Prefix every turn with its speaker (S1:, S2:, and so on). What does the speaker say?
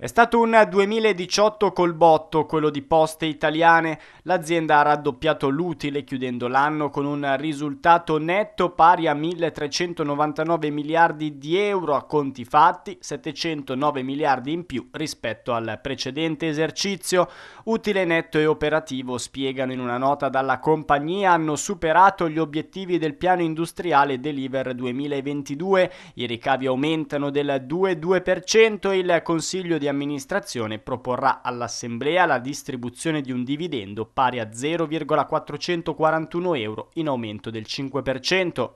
S1: È stato un 2018 col botto, quello di Poste Italiane. L'azienda ha raddoppiato l'utile chiudendo l'anno con un risultato netto pari a 1.399 miliardi di euro a conti fatti, 709 miliardi in più rispetto al precedente esercizio. Utile netto e operativo, spiegano in una nota dalla compagnia, hanno superato gli obiettivi del piano industriale Deliver 2022. I ricavi aumentano del 2,2%, e il Consiglio di amministrazione proporrà all'Assemblea la distribuzione di un dividendo pari a 0,441 euro in aumento del 5%.